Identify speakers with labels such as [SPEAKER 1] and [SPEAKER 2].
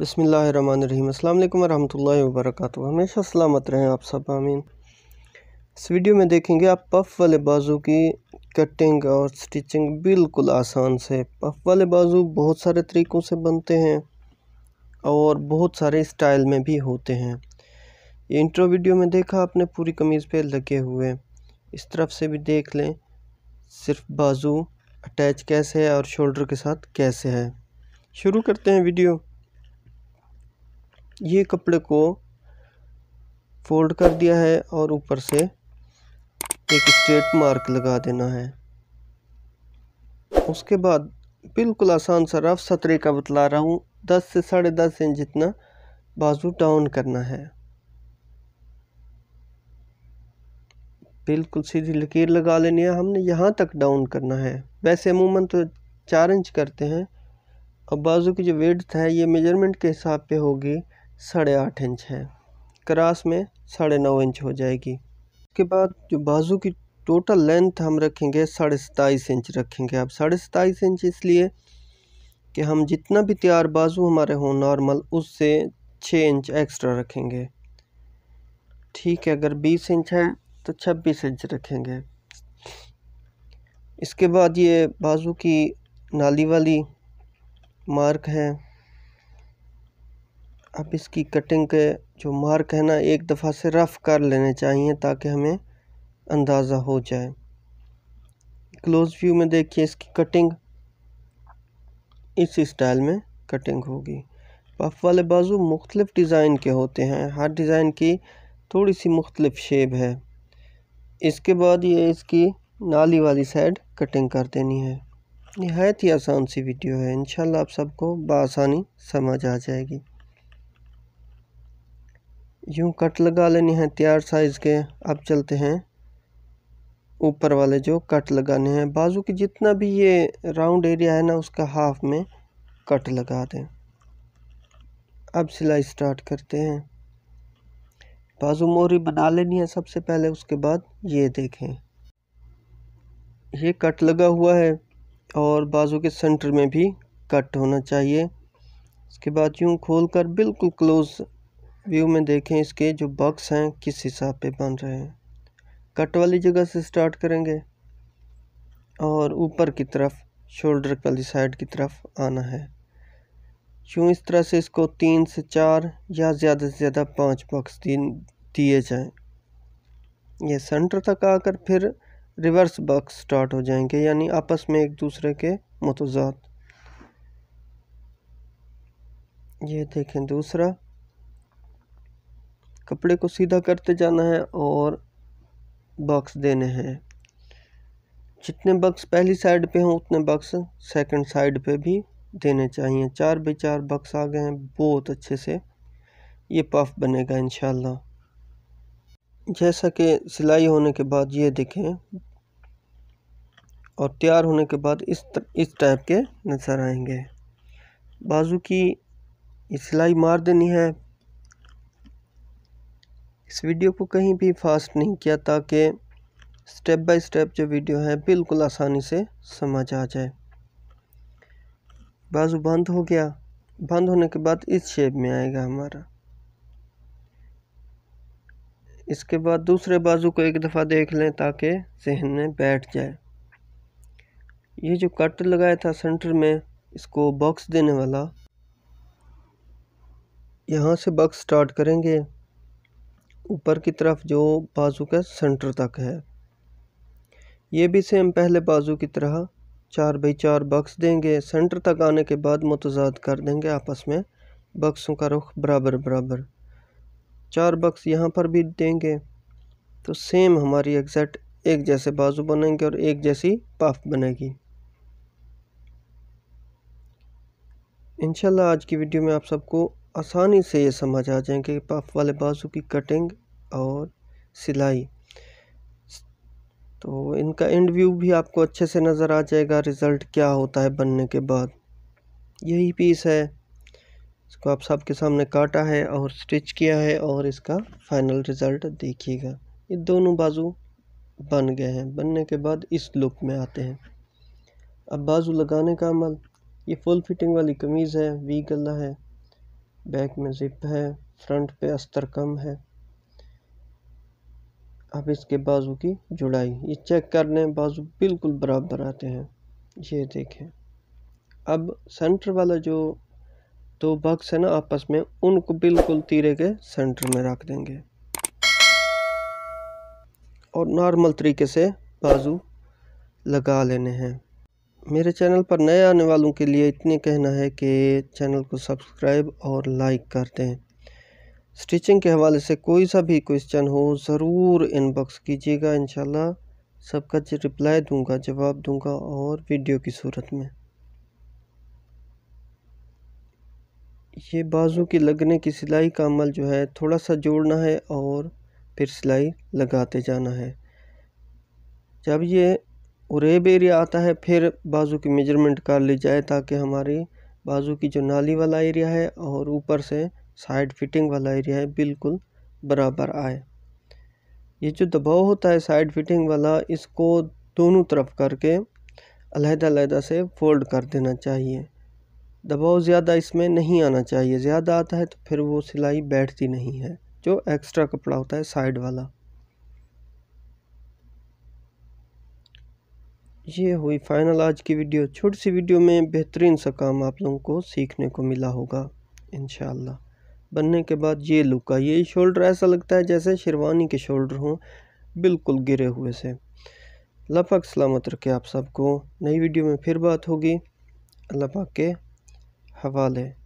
[SPEAKER 1] बसमीम् अल्लाम वरहमल हमेशा सलामत रहें आप सब आमीन इस वीडियो में देखेंगे आप पफ वाले बाजू की कटिंग और स्टिचिंग बिल्कुल आसान से पफ वाले बाजू बहुत सारे तरीक़ों से बनते हैं और बहुत सारे स्टाइल में भी होते हैं ये इंट्रो वीडियो में देखा आपने पूरी कमीज़ पे लगे हुए इस तरफ से भी देख लें सिर्फ बाजू अटैच कैसे है और शोल्डर के साथ कैसे है शुरू करते हैं वीडियो ये कपड़े को फोल्ड कर दिया है और ऊपर से एक स्ट्रेट मार्क लगा देना है उसके बाद बिल्कुल आसान सा रफ सतरे का बतला रहा हूँ दस से साढ़े दस इंच जितना बाजू डाउन करना है बिल्कुल सीधी लकीर लगा लेनी है हमने यहाँ तक डाउन करना है वैसे अमूमन तो चार इंच करते हैं और बाजू की जो वेड्थ है ये मेजरमेंट के हिसाब पे होगी साढ़े आठ इंच है क्रास में साढ़े नौ इंच हो जाएगी उसके बाद जो बाजू की टोटल लेंथ हम रखेंगे साढ़े सताईस इंच रखेंगे अब साढ़े सताईस इंच इसलिए कि हम जितना भी तैयार बाजू हमारे हों नॉर्मल उससे छः इंच एक्स्ट्रा रखेंगे ठीक है अगर बीस इंच है तो छब्बीस इंच रखेंगे इसके बाद ये बाजू की नाली वाली मार्क है अब इसकी कटिंग के जो मार्क है ना एक दफ़ा से रफ़ कर लेने चाहिए ताकि हमें अंदाज़ा हो जाए क्लोज़ व्यू में देखिए इसकी कटिंग इस स्टाइल में कटिंग होगी पफ वाले बाजू मुख्तलिफ़ डिज़ाइन के होते हैं हर डिज़ाइन की थोड़ी सी मुख्तलिफ़ शेप है इसके बाद ये इसकी नाली वाली साइड कटिंग कर देनी है नहायत ही आसान सी वीडियो है इनशाला आप सबको बसानी समझ आ जाएगी यूँ कट लगा लेने हैं तैयार साइज़ के अब चलते हैं ऊपर वाले जो कट लगाने हैं बाजू के जितना भी ये राउंड एरिया है ना उसका हाफ में कट लगा दें अब सिलाई स्टार्ट करते हैं बाजू मोरी बना लेनी है सबसे पहले उसके बाद ये देखें ये कट लगा हुआ है और बाजू के सेंटर में भी कट होना चाहिए इसके बाद यूँ खोल कर बिल्कुल क्लोज़ व्यू में देखें इसके जो बक्स हैं किस हिसाब पे बन रहे हैं कट वाली जगह से स्टार्ट करेंगे और ऊपर की तरफ शोल्डर वाली साइड की तरफ आना है क्यों इस तरह से इसको तीन से चार या ज़्यादा से ज़्यादा पाँच बक्स दिए जाएं ये सेंटर तक आकर फिर रिवर्स बक्स स्टार्ट हो जाएंगे यानी आपस में एक दूसरे के मतजात ये देखें दूसरा कपड़े को सीधा करते जाना है और बक्स देने हैं जितने बक्स पहली साइड पे हों उतने बक्स सेकंड साइड पे भी देने चाहिए चार बे चार बक्स आ गए हैं बहुत अच्छे से ये पफ बनेगा इन जैसा कि सिलाई होने के बाद ये देखें और तैयार होने के बाद इस तर, इस टाइप के नज़र आएंगे बाजू की सिलाई मार देनी है इस वीडियो को कहीं भी फास्ट नहीं किया ताकि स्टेप बाय स्टेप जो वीडियो है बिल्कुल आसानी से समझ आ जाए बाजू बंद हो गया बंद होने के बाद इस शेप में आएगा हमारा इसके बाद दूसरे बाजू को एक दफ़ा देख लें ताकि जहन में बैठ जाए ये जो कट लगाया था सेंटर में इसको बॉक्स देने वाला यहाँ से बॉक्स स्टार्ट करेंगे ऊपर की तरफ जो बाजू का सेंटर तक है ये भी सेम पहले बाजू की तरह चार बाई चार बक्स देंगे सेंटर तक आने के बाद मुतजाद कर देंगे आपस में बक्सों का रुख बराबर बराबर चार बक्स यहाँ पर भी देंगे तो सेम हमारी एग्जैक्ट एक जैसे बाजू बनेंगे और एक जैसी पफ बनेगी इंशाल्लाह आज की वीडियो में आप सबको आसानी से ये समझ आ जाएंगे पफ वाले बाजू की कटिंग और सिलाई तो इनका एंड व्यू भी आपको अच्छे से नज़र आ जाएगा रिज़ल्ट क्या होता है बनने के बाद यही पीस है इसको आप सबके सामने काटा है और स्टिच किया है और इसका फाइनल रिज़ल्ट देखिएगा ये दोनों बाजू बन गए हैं बनने के बाद इस लुक में आते हैं अब बाजू लगाने का अमल ये फुल फिटिंग वाली कमीज़ है वी गला है बैक में ज़िप है फ्रंट पे अस्तर कम है अब इसके बाजू की जुड़ाई ये चेक कर लें बाजू बिल्कुल बराबर आते हैं ये देखें अब सेंटर वाला जो दो बक्स है ना आपस में उनको बिल्कुल तीरे के सेंटर में रख देंगे और नॉर्मल तरीके से बाजू लगा लेने हैं मेरे चैनल पर नए आने वालों के लिए इतने कहना है कि चैनल को सब्सक्राइब और लाइक कर दें स्टिचिंग के हवाले से कोई सा भी क्वेश्चन हो ज़रूर इनबॉक्स कीजिएगा इन सबका रिप्लाई दूंगा जवाब दूंगा और वीडियो की सूरत में ये बाजू की लगने की सिलाई का अमल जो है थोड़ा सा जोड़ना है और फिर सिलाई लगाते जाना है जब ये और रेब एरिया आता है फिर बाजू की मेजरमेंट कर ली जाए ताकि हमारी बाजू की जो नाली वाला एरिया है और ऊपर से साइड फिटिंग वाला एरिया है बिल्कुल बराबर आए ये जो दबाव होता है साइड फिटिंग वाला इसको दोनों तरफ करके अलहदा से फोल्ड कर देना चाहिए दबाव ज़्यादा इसमें नहीं आना चाहिए ज़्यादा आता है तो फिर वो सिलाई बैठती नहीं है जो एक्स्ट्रा कपड़ा होता है साइड वाला ये हुई फाइनल आज की वीडियो छोटी सी वीडियो में बेहतरीन सा काम आप लोगों को सीखने को मिला होगा इन बनने के बाद ये लुक आई ये शोल्डर ऐसा लगता है जैसे शेरवानी के शोल्डर हों बिल्कुल गिरे हुए से लफक सलामत रखे आप सबको नई वीडियो में फिर बात होगी अल्लाह पाक के हवाले